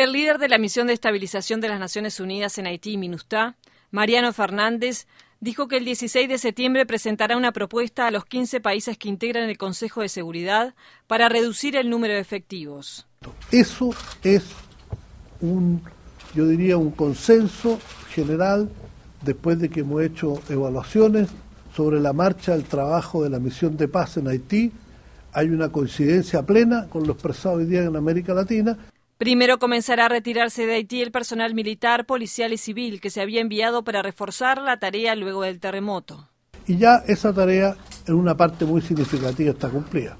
El líder de la misión de estabilización de las Naciones Unidas en Haití, MINUSTAH, Mariano Fernández, dijo que el 16 de septiembre presentará una propuesta a los 15 países que integran el Consejo de Seguridad para reducir el número de efectivos. Eso es un, yo diría, un consenso general después de que hemos hecho evaluaciones sobre la marcha del trabajo de la misión de paz en Haití. Hay una coincidencia plena con lo expresado hoy día en América Latina. Primero comenzará a retirarse de Haití el personal militar, policial y civil que se había enviado para reforzar la tarea luego del terremoto. Y ya esa tarea en una parte muy significativa está cumplida.